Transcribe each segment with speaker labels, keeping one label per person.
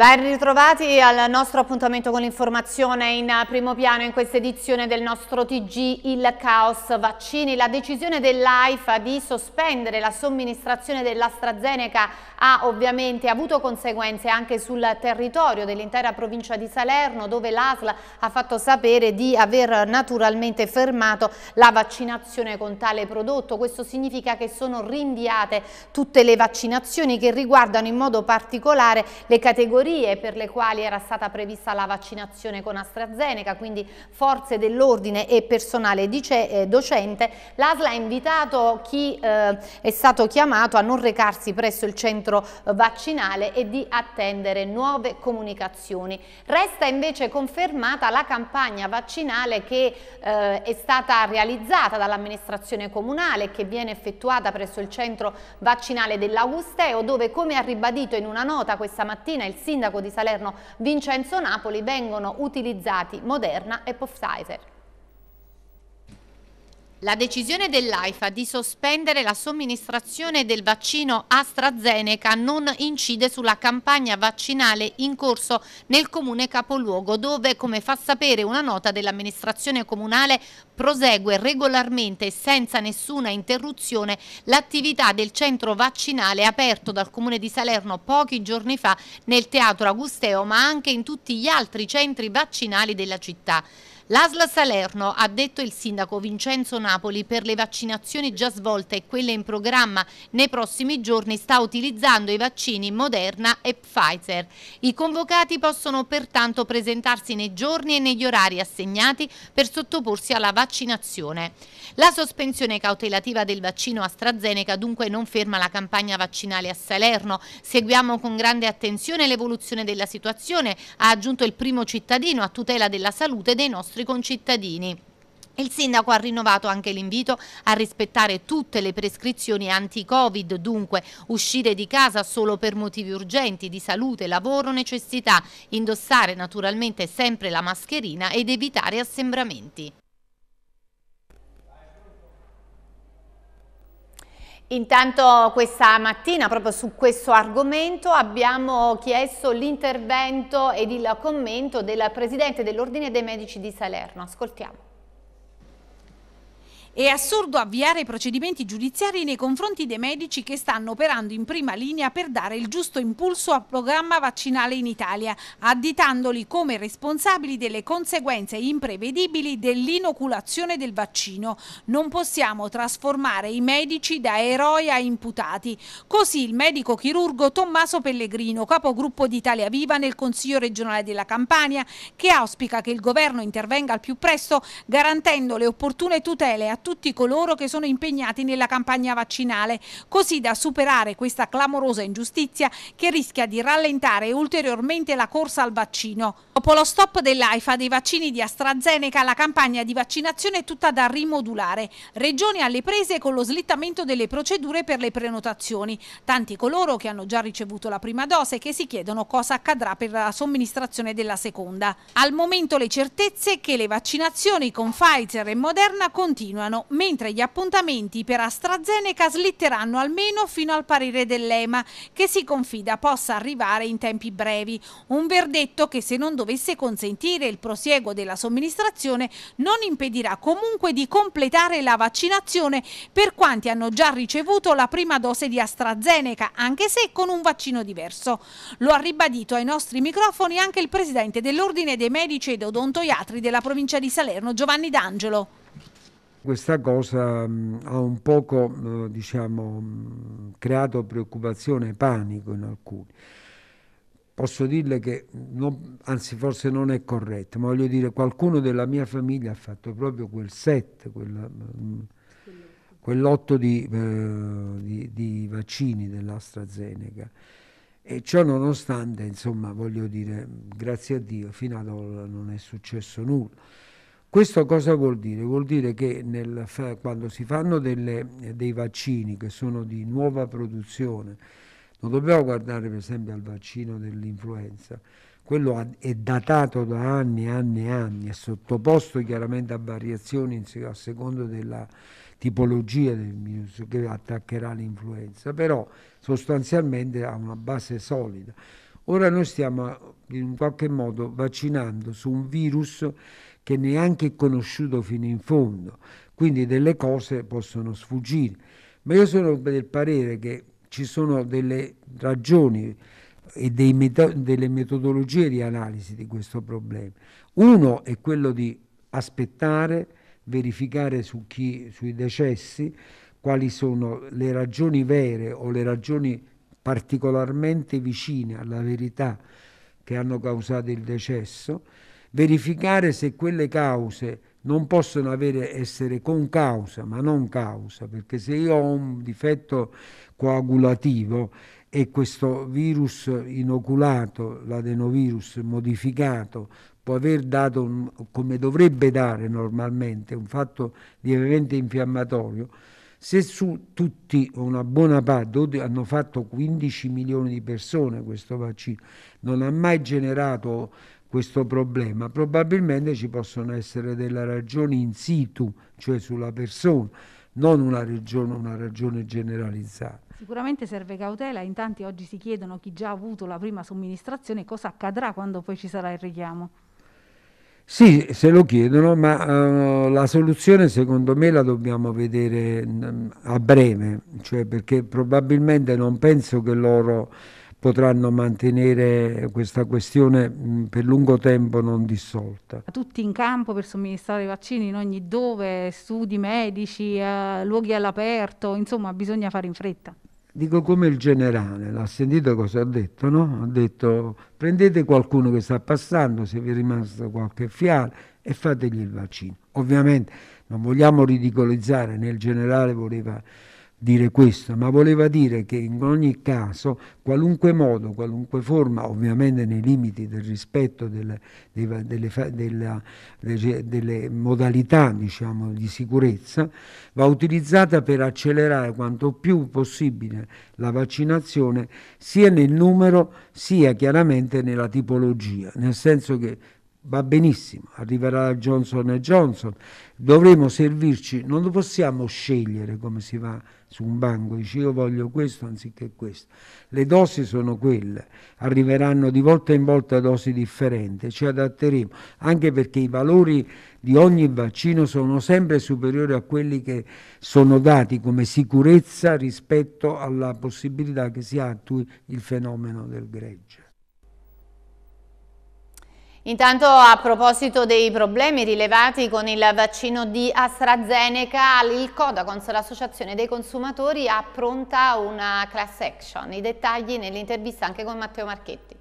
Speaker 1: Ben ritrovati al nostro appuntamento con l'informazione in primo piano in questa edizione del nostro TG Il Caos Vaccini. La decisione dell'AIFA di sospendere la somministrazione dell'AstraZeneca ha ovviamente avuto conseguenze anche sul territorio dell'intera provincia di Salerno dove l'ASL ha fatto sapere di aver naturalmente fermato la vaccinazione con tale prodotto. Questo significa che sono rinviate tutte le vaccinazioni che riguardano in modo particolare le categorie categorie per le quali era stata prevista la vaccinazione con AstraZeneca, quindi forze dell'ordine e personale dice, eh, docente, l'ASLA ha invitato chi eh, è stato chiamato a non recarsi presso il centro vaccinale e di attendere nuove comunicazioni. Resta invece confermata la campagna vaccinale che eh, è stata realizzata dall'amministrazione comunale e che viene effettuata presso il centro vaccinale dell'Augusteo dove come ha ribadito in una nota questa mattina il sindaco sindaco di Salerno Vincenzo Napoli vengono utilizzati Moderna e Pfizer. La decisione dell'AIFA di sospendere la somministrazione del vaccino AstraZeneca non incide sulla campagna vaccinale in corso nel comune capoluogo dove, come fa sapere una nota dell'amministrazione comunale, prosegue regolarmente e senza nessuna interruzione l'attività del centro vaccinale aperto dal comune di Salerno pochi giorni fa nel teatro Agusteo ma anche in tutti gli altri centri vaccinali della città. L'Asla Salerno ha detto il sindaco Vincenzo Napoli per le vaccinazioni già svolte e quelle in programma nei prossimi giorni sta utilizzando i vaccini Moderna e Pfizer. I convocati possono pertanto presentarsi nei giorni e negli orari assegnati per sottoporsi alla vaccinazione. La sospensione cautelativa del vaccino AstraZeneca dunque non ferma la campagna vaccinale a Salerno. Seguiamo con grande attenzione l'evoluzione della situazione, ha aggiunto il primo cittadino a tutela della salute dei nostri nostri concittadini. Il sindaco ha rinnovato anche l'invito a rispettare tutte le prescrizioni anti-covid, dunque uscire di casa solo per motivi urgenti di salute, lavoro, necessità, indossare naturalmente sempre la mascherina ed evitare assembramenti. Intanto questa mattina proprio su questo argomento abbiamo chiesto l'intervento ed il commento della Presidente
Speaker 2: dell'Ordine dei Medici di Salerno. Ascoltiamo. È assurdo avviare procedimenti giudiziari nei confronti dei medici che stanno operando in prima linea per dare il giusto impulso al programma vaccinale in Italia, additandoli come responsabili delle conseguenze imprevedibili dell'inoculazione del vaccino. Non possiamo trasformare i medici da eroi a imputati. Così il medico chirurgo Tommaso Pellegrino, capogruppo di Italia Viva nel Consiglio regionale della Campania, che auspica che il governo intervenga al più presto garantendo le opportune tutele a tutti coloro che sono impegnati nella campagna vaccinale, così da superare questa clamorosa ingiustizia che rischia di rallentare ulteriormente la corsa al vaccino. Dopo lo stop dell'AIFA dei vaccini di AstraZeneca, la campagna di vaccinazione è tutta da rimodulare. Regioni alle prese con lo slittamento delle procedure per le prenotazioni. Tanti coloro che hanno già ricevuto la prima dose che si chiedono cosa accadrà per la somministrazione della seconda. Al momento le certezze che le vaccinazioni con Pfizer e Moderna continuano. Milano, mentre gli appuntamenti per AstraZeneca slitteranno almeno fino al parere dell'EMA, che si confida possa arrivare in tempi brevi. Un verdetto che se non dovesse consentire il prosieguo della somministrazione non impedirà comunque di completare la vaccinazione per quanti hanno già ricevuto la prima dose di AstraZeneca, anche se con un vaccino diverso. Lo ha ribadito ai nostri microfoni anche il presidente dell'Ordine dei Medici ed Odontoiatri della provincia di Salerno, Giovanni D'Angelo.
Speaker 3: Questa cosa mh, mm, ha un poco mh, eh, diciamo, mh, mm, creato preoccupazione e panico in alcuni. Posso dirle che, non, anzi forse non è corretto, ma voglio dire qualcuno della mia famiglia ha fatto proprio quel set, quella, mm, quell'otto di, eh, di, di, vaccini dell'AstraZeneca. E ciò nonostante, insomma, voglio dire, grazie a Dio, fino ad ora non è successo nulla. Questo cosa vuol dire? Vuol dire che nel, quando si fanno delle, eh, dei vaccini che sono di nuova produzione, non dobbiamo guardare per esempio al vaccino dell'influenza, quello è datato da anni e anni e anni, è sottoposto chiaramente a variazioni a secondo della tipologia del virus che attaccherà l'influenza, però sostanzialmente ha una base solida. Ora noi stiamo in qualche modo vaccinando su un virus che neanche è conosciuto fino in fondo, quindi delle cose possono sfuggire. Ma io sono del parere che ci sono delle ragioni e meto delle metodologie di analisi di questo problema. Uno è quello di aspettare, verificare su chi, sui decessi quali sono le ragioni vere o le ragioni particolarmente vicine alla verità che hanno causato il decesso verificare se quelle cause non possono avere, essere con causa, ma non causa, perché se io ho un difetto coagulativo e questo virus inoculato, l'adenovirus modificato, può aver dato, un, come dovrebbe dare normalmente, un fatto lievemente infiammatorio, se su tutti o una buona parte, hanno fatto 15 milioni di persone questo vaccino, non ha mai generato questo problema. Probabilmente ci possono essere delle ragioni in situ, cioè sulla persona, non una ragione, una ragione generalizzata.
Speaker 2: Sicuramente serve cautela, in tanti oggi si chiedono chi già ha avuto la prima somministrazione cosa accadrà quando poi ci sarà il richiamo.
Speaker 3: Sì, se lo chiedono, ma uh, la soluzione secondo me la dobbiamo vedere mh, mm, a breve, cioè perché probabilmente non penso che loro potranno mantenere questa questione mm, per lungo tempo non dissolta.
Speaker 2: Tutti in campo per somministrare i vaccini in ogni dove, studi medici, eh, luoghi all'aperto, insomma bisogna fare in fretta.
Speaker 3: Dico come il generale, l'ha sentito cosa ha detto, no? Ha detto prendete qualcuno che sta passando, se vi è rimasto qualche fiale e fategli il vaccino. Ovviamente non vogliamo ridicolizzare, né il generale voleva dire questo, ma voleva dire che in ogni caso, qualunque modo, qualunque forma, ovviamente nei limiti del rispetto delle, delle, della, delle modalità diciamo, di sicurezza, va utilizzata per accelerare quanto più possibile la vaccinazione sia nel numero sia chiaramente nella tipologia, nel senso che va benissimo, arriverà Johnson Johnson, dovremo servirci, non lo possiamo scegliere come si va su un banco, dici io voglio questo anziché questo, le dosi sono quelle, arriveranno di volta in volta dosi differenti, ci adatteremo, anche perché i valori di ogni vaccino sono sempre superiori a quelli che sono dati come sicurezza rispetto alla possibilità che si attui il fenomeno del gregge.
Speaker 1: Intanto a proposito dei problemi rilevati con il vaccino di AstraZeneca, il Codacons, l'associazione dei consumatori, ha pronta una class action. I dettagli nell'intervista anche con Matteo Marchetti.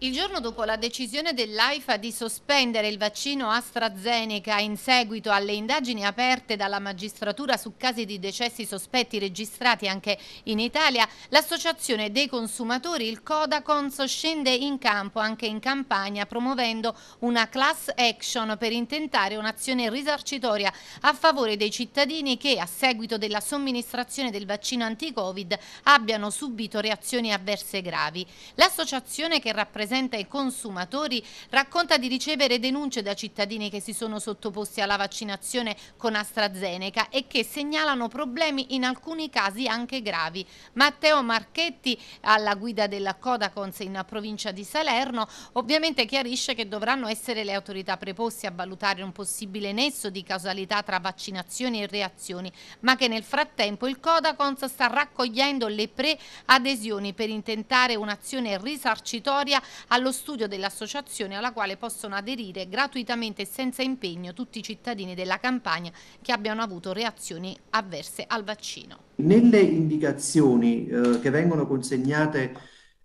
Speaker 1: Il giorno dopo la decisione dell'AIFA di sospendere il vaccino AstraZeneca in seguito alle indagini aperte dalla magistratura su casi di decessi sospetti registrati anche in Italia, l'associazione dei consumatori, il Codacons, scende in campo anche in campagna promuovendo una class action per intentare un'azione risarcitoria a favore dei cittadini che a seguito della somministrazione del vaccino anti-Covid abbiano subito reazioni avverse gravi. L'associazione che rappresenta rappresenta i consumatori, racconta di ricevere denunce da cittadini che si sono sottoposti alla vaccinazione con AstraZeneca e che segnalano problemi in alcuni casi anche gravi. Matteo Marchetti, alla guida della Codacons in provincia di Salerno, ovviamente chiarisce che dovranno essere le autorità preposte a valutare un possibile nesso di causalità tra vaccinazioni e reazioni, ma che nel frattempo il Codacons sta raccogliendo le pre-adesioni per intentare un'azione risarcitoria allo studio dell'associazione alla quale possono aderire gratuitamente e senza impegno tutti i cittadini della campagna che abbiano avuto reazioni avverse al vaccino.
Speaker 4: Nelle indicazioni eh, che vengono consegnate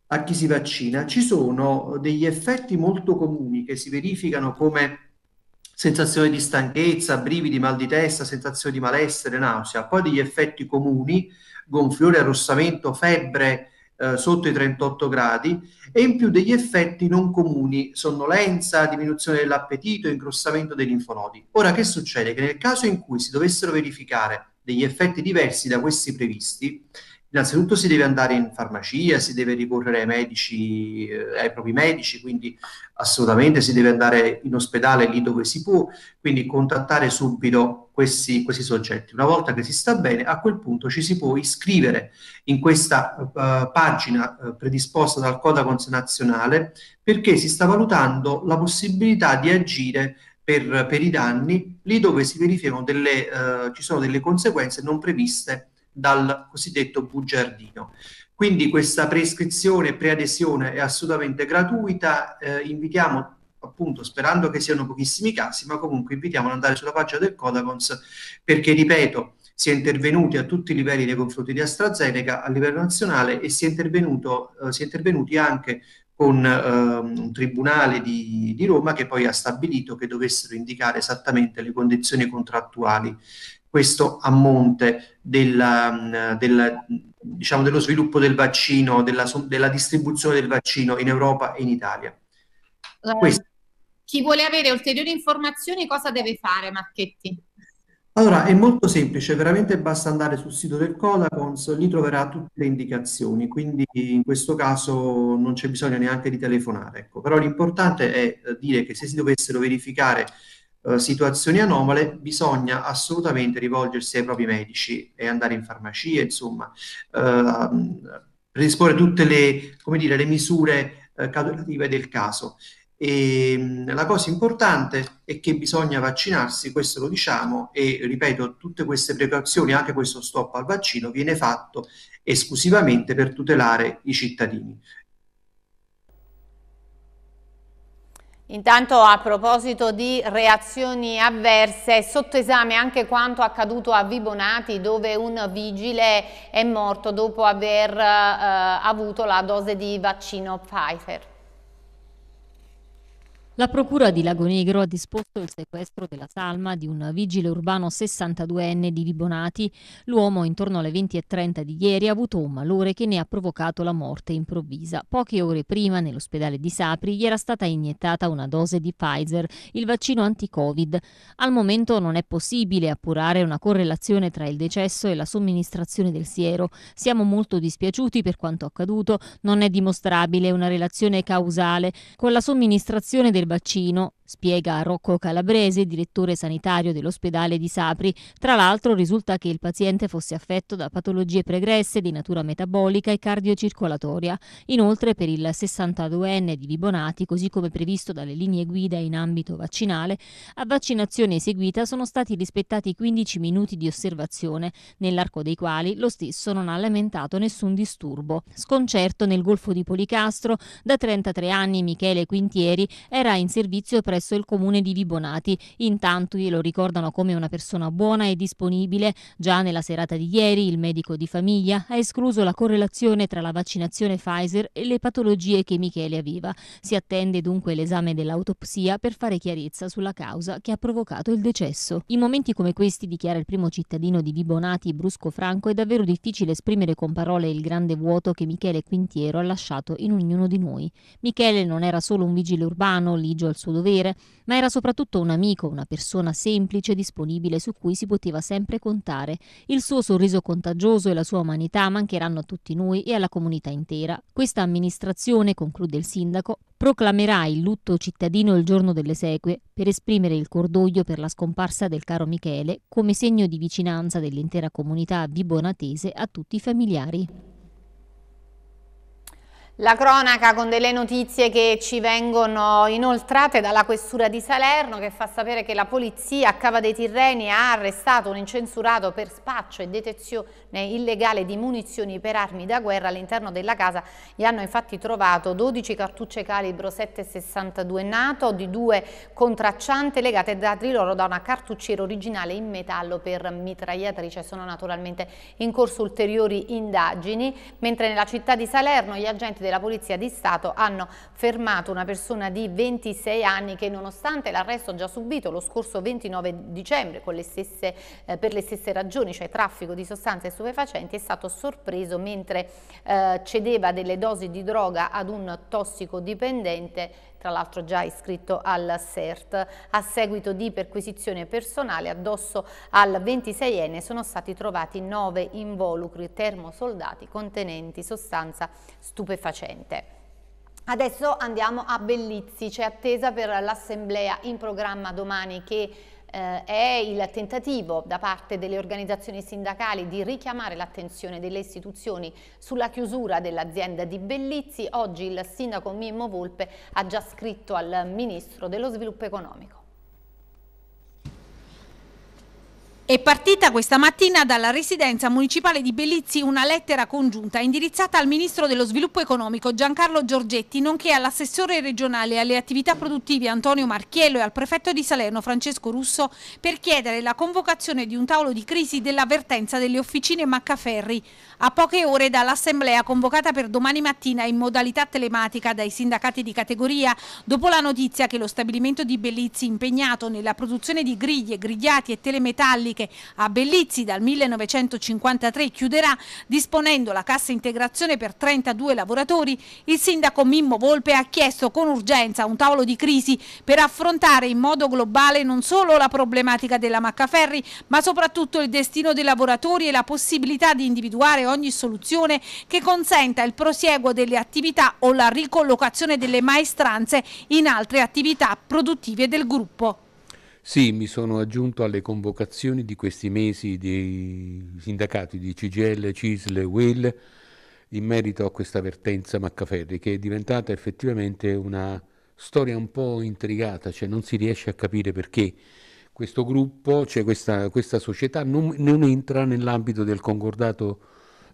Speaker 4: a chi si vaccina ci sono degli effetti molto comuni che si verificano come sensazione di stanchezza, brividi, mal di testa, sensazione di malessere, nausea, poi degli effetti comuni, gonfiore, arrossamento, febbre, eh, sotto i 38 gradi e in più degli effetti non comuni, sonnolenza, diminuzione dell'appetito, ingrossamento dei linfonodi. Ora che succede? Che nel caso in cui si dovessero verificare degli effetti diversi da questi previsti, innanzitutto si deve andare in farmacia, si deve ricorrere ai, medici, eh, ai propri medici, quindi assolutamente si deve andare in ospedale lì dove si può, quindi contattare subito questi, questi, soggetti. Una volta che si sta bene, a quel punto ci si può iscrivere in questa uh, pagina uh, predisposta dal Codacons nazionale perché si sta valutando la possibilità di agire per, per i danni lì dove si verificano delle, uh, ci sono delle conseguenze non previste dal cosiddetto bugiardino. Quindi questa prescrizione e preadesione è assolutamente gratuita, eh, invitiamo appunto sperando che siano pochissimi casi, ma comunque invitiamo ad andare sulla pagina del Codacons perché, ripeto, si è intervenuti a tutti i livelli nei confronti di AstraZeneca a livello nazionale e si è, intervenuto, eh, si è intervenuti anche con eh, un tribunale di, di, Roma che poi ha stabilito che dovessero indicare esattamente le condizioni contrattuali. Questo a monte della, della, diciamo, dello sviluppo del vaccino, della, della distribuzione del vaccino in Europa e in Italia. Ehm, Questo.
Speaker 1: Chi vuole avere ulteriori informazioni cosa deve fare Marchetti?
Speaker 4: Allora, è molto semplice, veramente basta andare sul sito del Codacons, lì troverà tutte le indicazioni, quindi in questo caso non c'è bisogno neanche di telefonare. Ecco. Però l'importante è eh, dire che se si dovessero verificare eh, situazioni anomale, bisogna assolutamente rivolgersi ai propri medici e andare in farmacia, insomma, eh, predisporre tutte le, dire, le misure eh, cautellative del caso. E ehm, la cosa importante è che bisogna vaccinarsi, questo lo diciamo e ripeto, tutte queste precauzioni, anche questo stop al vaccino viene fatto esclusivamente per tutelare i cittadini.
Speaker 1: Intanto a proposito di reazioni avverse, è sotto esame anche quanto accaduto a Vibonati dove un vigile è morto dopo aver eh, avuto la dose di vaccino Pfizer.
Speaker 5: La Procura di Lago Negro ha disposto il sequestro della salma di un vigile urbano 62enne di Vibonati. L'uomo intorno alle 20.30 di ieri ha avuto un malore che ne ha provocato la morte improvvisa. Poche ore prima nell'ospedale di Sapri gli era stata iniettata una dose di Pfizer, il vaccino anti-Covid. Al momento non è possibile appurare una correlazione tra il decesso e la somministrazione del siero. Siamo molto dispiaciuti per quanto accaduto, non è dimostrabile una relazione causale. Con la somministrazione del vaccino, spiega Rocco Calabrese, direttore sanitario dell'ospedale di Sapri. Tra l'altro risulta che il paziente fosse affetto da patologie pregresse di natura metabolica e cardiocircolatoria. Inoltre per il 62enne di Vibonati, così come previsto dalle linee guida in ambito vaccinale, a vaccinazione eseguita sono stati rispettati 15 minuti di osservazione, nell'arco dei quali lo stesso non ha lamentato nessun disturbo. Sconcerto nel Golfo di Policastro, da 33 anni Michele Quintieri era in servizio presso presso il comune di Vibonati. Intanto glielo ricordano come una persona buona e disponibile. Già nella serata di ieri il medico di famiglia ha escluso la correlazione tra la vaccinazione Pfizer e le patologie che Michele aveva. Si attende dunque l'esame dell'autopsia per fare chiarezza sulla causa che ha provocato il decesso. In momenti come questi, dichiara il primo cittadino di Vibonati, Brusco Franco, è davvero difficile esprimere con parole il grande vuoto che Michele Quintiero ha lasciato in ognuno di noi. Michele non era solo un vigile urbano, ligio al suo dovere, piacere, ma era soprattutto un amico, una persona semplice, e disponibile, su cui si poteva sempre contare. Il suo sorriso contagioso e la sua umanità mancheranno a tutti noi e alla comunità intera. Questa amministrazione, conclude il sindaco, proclamerà il lutto cittadino il giorno delle sequie per esprimere il cordoglio per la scomparsa del caro Michele come segno di vicinanza dell'intera comunità vibonatese a tutti i familiari.
Speaker 1: La cronaca con delle notizie che ci vengono inoltrate dalla questura di Salerno che fa sapere che la polizia a Cava dei Tirreni ha arrestato un incensurato per spaccio e detezione illegale di munizioni per armi da guerra all'interno della casa. Gli hanno infatti trovato 12 cartucce calibro 7,62 NATO di due contracciante legate da di loro da una cartucciera originale in metallo per mitragliatrice. Sono naturalmente in corso ulteriori indagini, mentre nella città di Salerno gli agenti del della Polizia di Stato hanno fermato una persona di 26 anni che nonostante l'arresto già subito lo scorso 29 dicembre le stesse, eh, per le stesse ragioni, cioè traffico di sostanze stupefacenti, è stato sorpreso mentre eh, cedeva delle dosi di droga ad un tossicodipendente tra l'altro già iscritto al CERT. A seguito di perquisizione personale addosso al 26enne sono stati trovati nove involucri termosoldati contenenti sostanza stupefacente. Adesso andiamo a Bellizzi, c'è attesa per l'assemblea in programma domani che eh, è il tentativo da parte delle organizzazioni sindacali di richiamare l'attenzione delle istituzioni sulla chiusura dell'azienda di Bellizzi. Oggi il sindaco Mimmo Volpe ha già scritto al ministro dello sviluppo economico.
Speaker 2: È partita questa mattina dalla residenza municipale di Bellizzi una lettera congiunta indirizzata al ministro dello sviluppo economico Giancarlo Giorgetti nonché all'assessore regionale alle attività produttive Antonio Marchiello e al prefetto di Salerno Francesco Russo per chiedere la convocazione di un tavolo di crisi dell'avvertenza delle officine Maccaferri a poche ore dall'assemblea convocata per domani mattina in modalità telematica dai sindacati di categoria dopo la notizia che lo stabilimento di Bellizzi impegnato nella produzione di griglie, grigliati e telemetalli Marche a Bellizzi dal 1953 chiuderà disponendo la cassa integrazione per 32 lavoratori, il sindaco Mimmo Volpe ha chiesto con urgenza un tavolo di crisi per affrontare in modo globale non solo la problematica della Maccaferri, ma soprattutto il destino dei lavoratori e la possibilità di individuare ogni soluzione che consenta il prosieguo delle attività o la ricollocazione delle maestranze in altre attività produttive del gruppo.
Speaker 6: Sì, mi sono aggiunto alle convocazioni di questi mesi dei sindacati di CGL, CISL e UIL in merito a questa vertenza Maccaferri che è diventata effettivamente una storia un po' intrigata, cioè non si riesce a capire perché questo gruppo, cioè questa, questa società non, non entra nell'ambito del concordato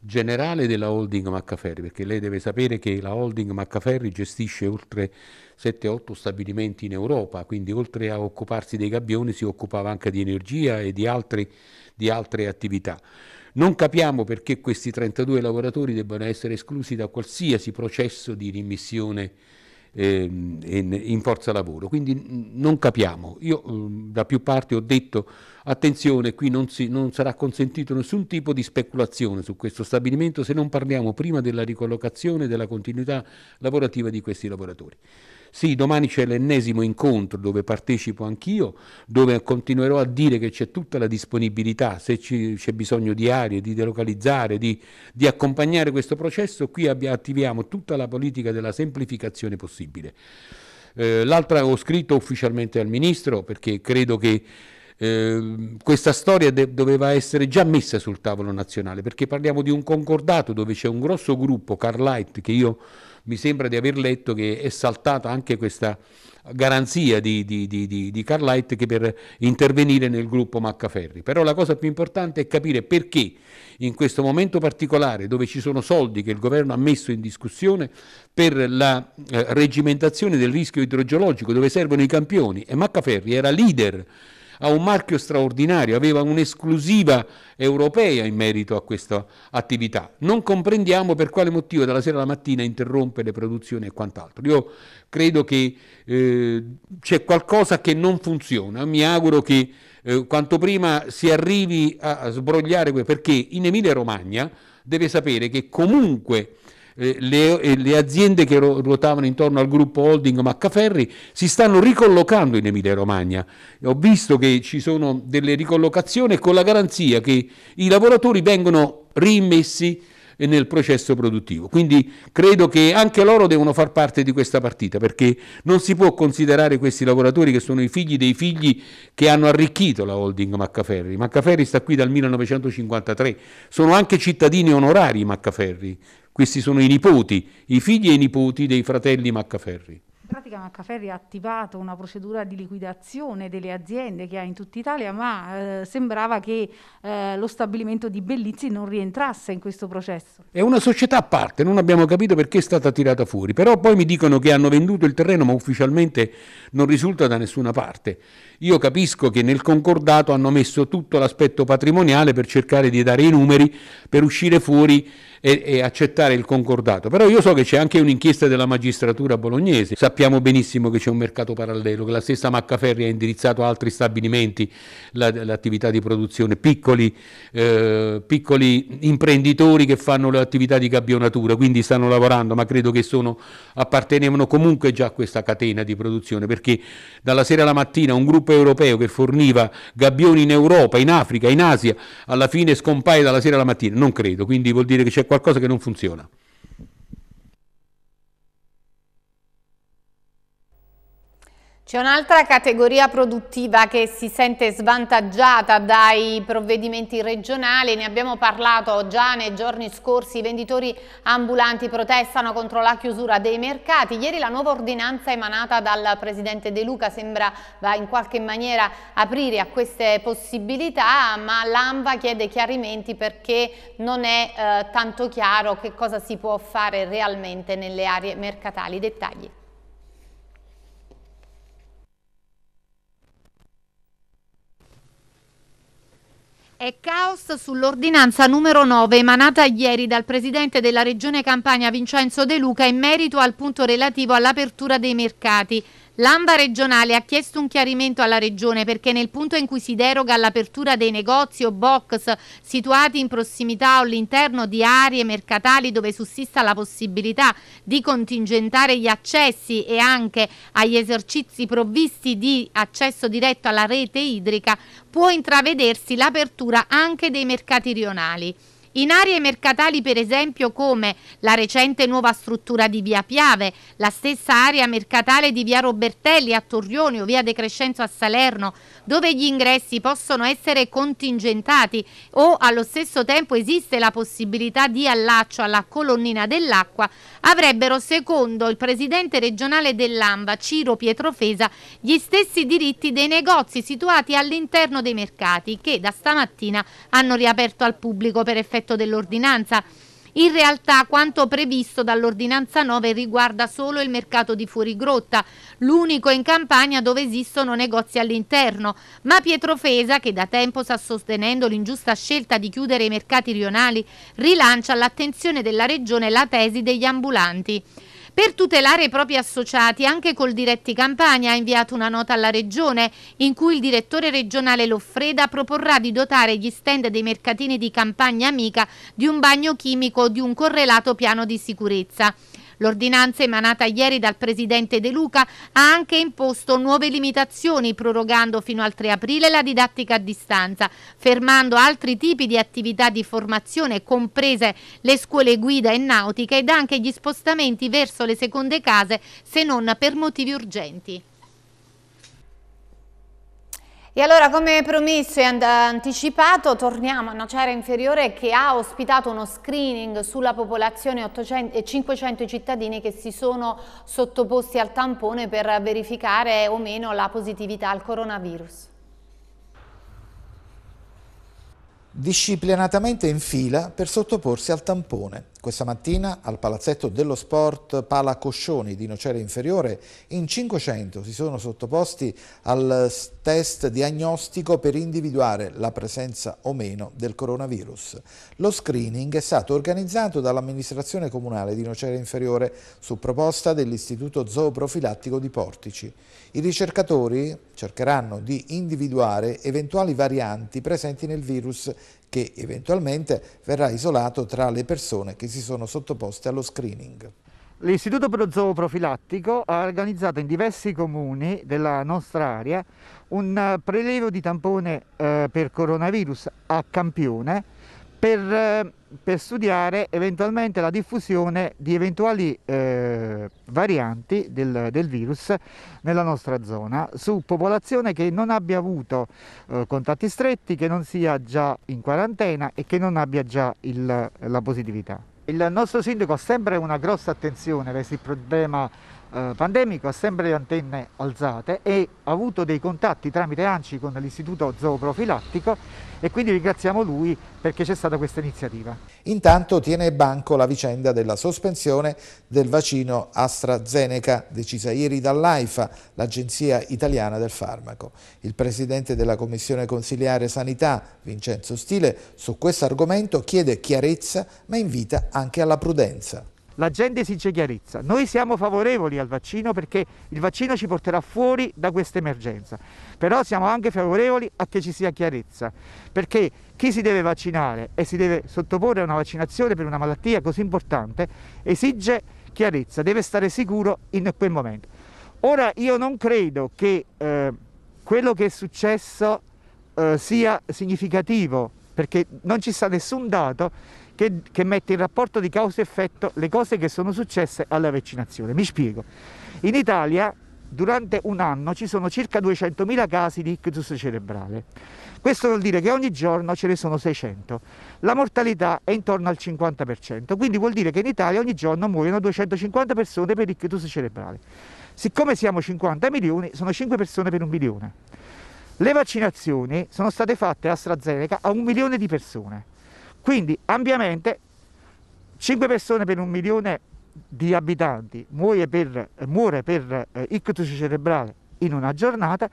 Speaker 6: generale della holding Maccaferri, perché lei deve sapere che la holding Maccaferri gestisce oltre 7-8 stabilimenti in Europa, quindi oltre a occuparsi dei gabbioni si occupava anche di energia e di, altri, di altre attività. Non capiamo perché questi 32 lavoratori debbano essere esclusi da qualsiasi processo di rimissione Ehm, in, in, forza lavoro. Quindi non capiamo. Io ehm, da più parti ho detto attenzione, qui non, si, non, sarà consentito nessun tipo di speculazione su questo stabilimento se non parliamo prima della ricollocazione e della continuità lavorativa di questi lavoratori. Sì, domani c'è l'ennesimo incontro dove partecipo anch'io, dove continuerò a dire che c'è tutta la disponibilità, se c'è bisogno di aree, di delocalizzare, di, di accompagnare questo processo, qui abbia, attiviamo tutta la politica della semplificazione possibile. Eh, l'altra ho scritto ufficialmente al Ministro perché credo che eh, questa storia doveva essere già messa sul tavolo nazionale perché parliamo di un concordato dove c'è un grosso gruppo, Carlite, che io mi sembra di aver letto che è saltata anche questa garanzia di, di, di, di Carlight che per intervenire nel gruppo Maccaferri. Però la cosa più importante è capire perché in questo momento particolare dove ci sono soldi che il governo ha messo in discussione per la eh, regimentazione del rischio idrogeologico dove servono i campioni e Maccaferri era leader ha un marchio straordinario, aveva un'esclusiva europea in merito a questa attività. Non comprendiamo per quale motivo dalla sera alla mattina interrompe le produzioni e quant'altro. Io credo che eh, c'è qualcosa che non funziona, mi auguro che eh, quanto prima si arrivi a sbrogliare, perché in Emilia Romagna deve sapere che comunque eh, le, eh, le, aziende che ruotavano intorno al gruppo holding Maccaferri si stanno ricollocando in Emilia Romagna. Ho visto che ci sono delle ricollocazioni con la garanzia che i lavoratori vengono rimessi nel processo produttivo. Quindi credo che anche loro devono far parte di questa partita perché non si può considerare questi lavoratori che sono i figli dei figli che hanno arricchito la holding Maccaferri. Maccaferri sta qui dal 1953, sono anche cittadini onorari Maccaferri, questi sono i nipoti, i figli e i nipoti dei fratelli Maccaferri
Speaker 2: pratica Maccafferri ha attivato una procedura di liquidazione delle aziende che ha in tutta Italia, ma eh, sembrava che eh, lo stabilimento di Bellizzi non rientrasse in questo processo.
Speaker 6: È una società a parte, non abbiamo capito perché è stata tirata fuori, però poi mi dicono che hanno venduto il terreno ma ufficialmente non risulta da nessuna parte. Io capisco che nel concordato hanno messo tutto l'aspetto patrimoniale per cercare di dare i numeri per uscire fuori e, e accettare il concordato, però io so che c'è anche un'inchiesta della magistratura bolognese, Sappiamo sappiamo benissimo che c'è un mercato parallelo, che la stessa Maccaferri ha indirizzato altri stabilimenti l'attività di produzione, piccoli, eh, piccoli, imprenditori che fanno le attività di gabbionatura, quindi stanno lavorando, ma credo che sono, appartenevano comunque già a questa catena di produzione, perché dalla sera alla mattina un gruppo europeo che forniva gabbioni in Europa, in Africa, in Asia, alla fine scompaia dalla sera alla mattina, non credo, quindi vuol dire che c'è qualcosa che non funziona.
Speaker 1: C'è un'altra categoria produttiva che si sente svantaggiata dai provvedimenti regionali, ne abbiamo parlato già nei giorni scorsi, i venditori ambulanti protestano contro la chiusura dei mercati. Ieri la nuova ordinanza emanata dal Presidente De Luca sembrava in qualche maniera aprire a queste possibilità, ma l'AMVA chiede chiarimenti perché non è eh, tanto chiaro che cosa si può fare realmente nelle aree mercatali. Dettagli. È caos sull'ordinanza numero 9 emanata ieri dal presidente della Regione Campania Vincenzo De Luca in merito al punto relativo all'apertura dei mercati. L'AMBA regionale ha chiesto un chiarimento alla Regione perché nel punto in cui si deroga all'apertura dei negozi o box situati in prossimità o all'interno di aree mercatali dove sussista la possibilità di contingentare gli accessi e anche agli esercizi provvisti di accesso diretto alla rete idrica, può intravedersi l'apertura anche dei mercati rionali. In aree mercatali per esempio come la recente nuova struttura di via Piave, la stessa area mercatale di via Robertelli a Torrione o via De Crescenzo a Salerno, dove gli ingressi possono essere contingentati o allo stesso tempo esiste la possibilità di allaccio alla colonnina dell'acqua, avrebbero secondo il presidente regionale dell'AMBA Ciro Pietrofesa gli stessi diritti dei negozi situati all'interno dei mercati che da stamattina hanno riaperto al pubblico per effettuare oggetto dell'ordinanza. In realtà quanto previsto dall'ordinanza 9 riguarda solo il mercato di Fuorigrotta, l'unico in Campania dove esistono negozi all'interno, ma Pietrofesa, che da tempo sta sostenendo l'ingiusta scelta di chiudere i mercati rionali, rilancia all'attenzione della Regione la tesi degli ambulanti. Per tutelare i propri associati, anche col Diretti Campania ha inviato una nota alla Regione in cui il direttore regionale Loffreda proporrà di dotare gli stand dei mercatini di Campagna Amica di un bagno chimico o di un correlato piano di sicurezza. L'ordinanza emanata ieri dal presidente De Luca ha anche imposto nuove limitazioni, prorogando fino al 3 aprile la didattica a distanza, fermando altri tipi di attività di formazione, comprese le scuole guida e nautiche ed anche gli spostamenti verso le seconde case se non per motivi urgenti. E allora, come promesso e anticipato, torniamo a Nocera Inferiore che ha ospitato uno screening sulla popolazione 800, 500 cittadini che si sono sottoposti al tampone per verificare o meno la positività al coronavirus.
Speaker 7: disciplinatamente in fila per sottoporsi al tampone. Questa mattina al palazzetto dello sport Pala Coscioni di Nocera Inferiore in 500 si sono sottoposti al test diagnostico per individuare la presenza o meno del coronavirus. Lo screening è stato organizzato dall'amministrazione comunale di Nocera Inferiore su proposta dell'Istituto Zooprofilattico di Portici. I ricercatori cercheranno di individuare eventuali varianti presenti nel virus che eventualmente verrà isolato tra le persone che si sono sottoposte allo screening.
Speaker 8: L'Istituto per lo Zooprofilattico ha organizzato in diversi comuni della nostra area un eh, prelevo di tampone eh, per coronavirus a campione per, eh, per studiare eventualmente la diffusione di eventuali eh, varianti del, del, virus nella nostra zona su popolazione che non abbia avuto eh, contatti stretti, che non sia già in quarantena e che non abbia già il, la positività. Il nostro sindaco ha sempre una grossa attenzione verso il problema eh, pandemico ha sempre le antenne alzate e ha avuto dei contatti tramite ANCI con l'istituto zooprofilattico e quindi ringraziamo lui perché c'è stata questa iniziativa.
Speaker 7: Intanto tiene banco la vicenda della sospensione del vaccino AstraZeneca decisa ieri dall'AIFA, l'Agenzia Italiana del Farmaco. Il presidente della Commissione Consiliare Sanità, Vincenzo Stile, su questo argomento chiede chiarezza ma invita anche alla prudenza
Speaker 8: la gente esige chiarezza. Noi siamo favorevoli al vaccino perché il vaccino ci porterà fuori da questa emergenza, però siamo anche favorevoli a che ci sia chiarezza, perché chi si deve vaccinare e si deve sottoporre a una vaccinazione per una malattia così importante esige chiarezza, deve stare sicuro in quel momento. Ora io non credo che eh, quello che è successo eh, sia significativo, perché non ci sta nessun dato che, che mette in rapporto di causa-effetto e le cose che sono successe alla vaccinazione. Mi spiego. In Italia durante un anno ci sono circa 200.000 casi di ictus cerebrale. Questo vuol dire che ogni giorno ce ne sono 600. La mortalità è intorno al 50%, quindi vuol dire che in Italia ogni giorno muoiono 250 persone per ictus cerebrale. Siccome siamo 50 milioni, sono 5 persone per un milione. Le vaccinazioni sono state fatte a AstraZeneca a un milione di persone quindi ampiamente 5 persone per un milione di abitanti muore per, muore per eh, ictus cerebrale in una giornata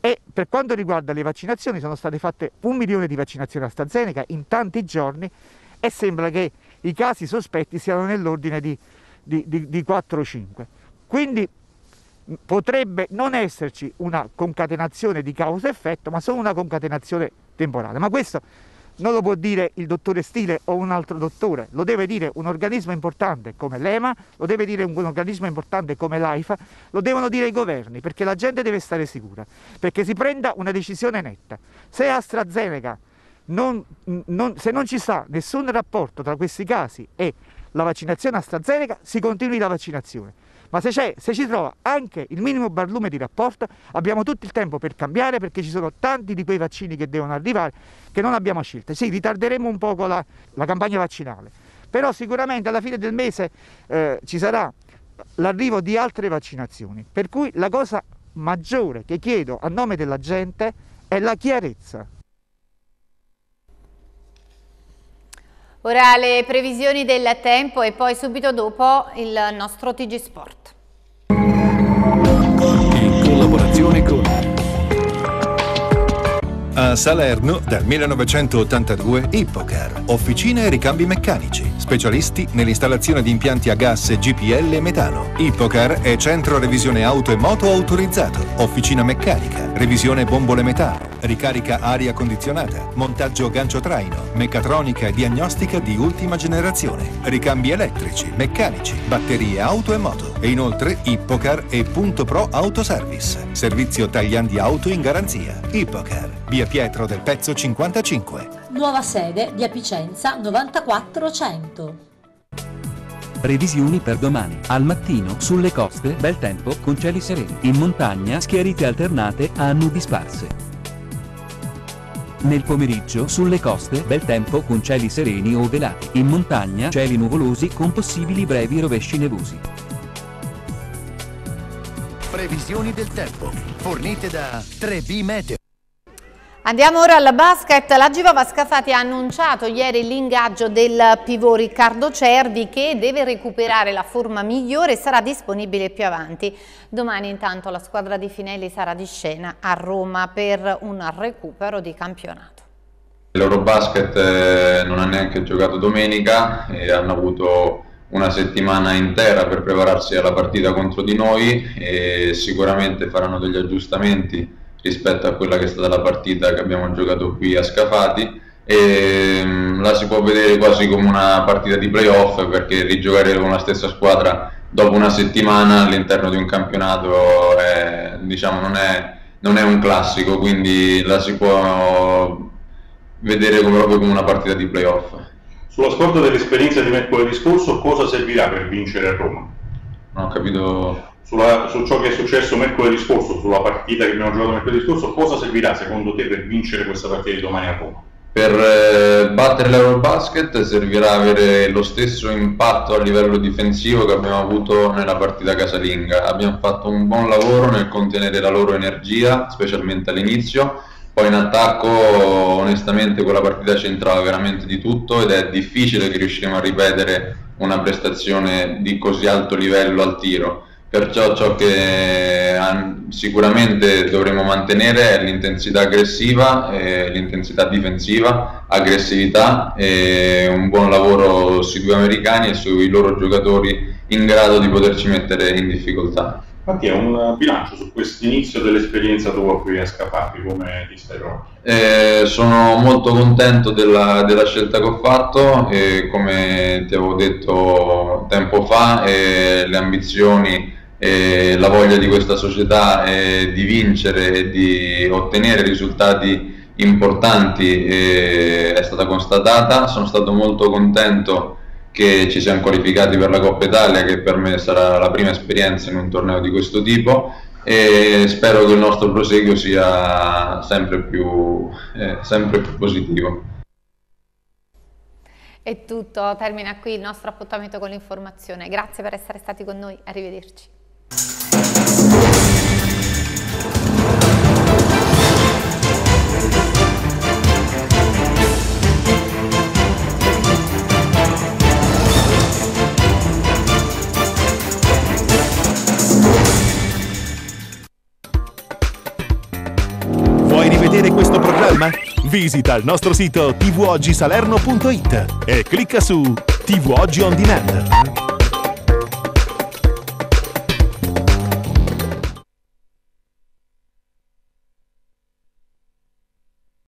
Speaker 8: e per quanto riguarda le vaccinazioni sono state fatte un milione di vaccinazioni AstraZeneca in tanti giorni e sembra che i casi sospetti siano nell'ordine di, di, di, di 4-5. Quindi potrebbe non esserci una concatenazione di causa-effetto, ma solo una concatenazione temporale. Ma questo non lo può dire il dottore Stile o un altro dottore, lo deve dire un organismo importante come l'EMA, lo deve dire un organismo importante come l'AIFA, lo devono dire i governi, perché la gente deve stare sicura, perché si prenda una decisione netta. Se AstraZeneca, non, non, se non ci sarà nessun rapporto tra questi casi e la vaccinazione AstraZeneca, si continui la vaccinazione ma se, se ci trova anche il minimo barlume di rapporto abbiamo tutto il tempo per cambiare perché ci sono tanti di quei vaccini che devono arrivare che non abbiamo scelta. Sì, ritarderemo un poco la, la, campagna vaccinale, però sicuramente alla fine del mese eh, ci sarà l'arrivo di altre vaccinazioni, per cui la cosa maggiore che chiedo a nome della gente è la chiarezza.
Speaker 1: Ora le previsioni del tempo e poi subito dopo il nostro TG Sport.
Speaker 7: In collaborazione con a Salerno dal 1982 Ippocar, officina e ricambi meccanici, specialisti nell'installazione di impianti a gas GPL e metano. Ippocar è centro revisione auto e moto autorizzato, officina meccanica, revisione bombole metano ricarica aria condizionata, montaggio gancio traino, meccatronica e diagnostica di ultima generazione, ricambi elettrici, meccanici, batterie auto e moto e inoltre Ippocar e Punto Pro Autoservice, servizio tagliandi auto in garanzia. Ippocar, via Pietro del Pezzo 55.
Speaker 5: Nuova sede via Picenza 9400.
Speaker 6: Previsioni per domani. Al mattino, sulle coste, bel tempo, con cieli sereni. In montagna, schiarite alternate a nubi sparse. Nel pomeriggio sulle coste bel tempo con cieli sereni o velati, in montagna cieli nuvolosi con possibili brevi rovesci nevosi.
Speaker 7: Previsioni del tempo, fornite da 3B Meteo.
Speaker 1: Andiamo ora alla basket. La Giva Vascafati ha annunciato ieri l'ingaggio del pivot Riccardo Cervi che deve recuperare la forma migliore e sarà disponibile più avanti. Domani intanto la squadra di Finelli sarà di scena a Roma per un recupero di campionato.
Speaker 9: L'Eurobasket eh, non ha neanche giocato domenica e hanno avuto una settimana intera per prepararsi alla partita contro di noi e sicuramente faranno degli aggiustamenti rispetto a quella che è stata la partita che abbiamo giocato qui a Scafati e ehm, la si può vedere quasi come una partita di playoff perché rigiocare con la stessa squadra dopo una settimana all'interno di un campionato è, diciamo, non, è, non, è, un classico, quindi la si può vedere come, proprio come una partita di playoff. Sulla scorta dell'esperienza di mercoledì scorso cosa servirà per vincere a Roma? Non ho capito sulla, su ciò che è successo mercoledì scorso, sulla partita che abbiamo giocato mercoledì scorso, cosa servirà secondo te per vincere questa partita di domani a Roma? Per eh, battere l'Eurobasket servirà avere lo stesso impatto a livello difensivo che abbiamo avuto nella partita casalinga. Abbiamo fatto un buon lavoro nel contenere la loro energia, specialmente all'inizio. Poi in attacco, onestamente, quella partita c'entrava veramente di tutto ed è difficile che riusciremo a ripetere una prestazione di così alto livello al tiro perciò ciò che sicuramente dovremo mantenere è l'intensità aggressiva, l'intensità difensiva, aggressività e un buon lavoro sui due americani e sui loro giocatori in grado di poterci mettere in difficoltà.
Speaker 6: Mattia, un
Speaker 9: bilancio su quest'inizio dell'esperienza tua qui a Scapapi, come ti stai trovando? Eh, sono molto contento della, della, scelta che ho fatto, e come ti avevo detto tempo fa, eh, le ambizioni eh, la voglia di questa società eh, di vincere e di ottenere risultati importanti eh, è stata constatata. Sono stato molto contento che ci siamo qualificati per la Coppa Italia, che per me sarà la prima esperienza in un torneo di questo tipo e spero che il nostro proseguo sia sempre più, eh, sempre più positivo.
Speaker 1: È tutto, termina qui il nostro appuntamento con l'informazione. Grazie per essere stati con noi, arrivederci.
Speaker 7: Visita il nostro sito tvogisalerno.it e clicca su TV Oggi On Demand.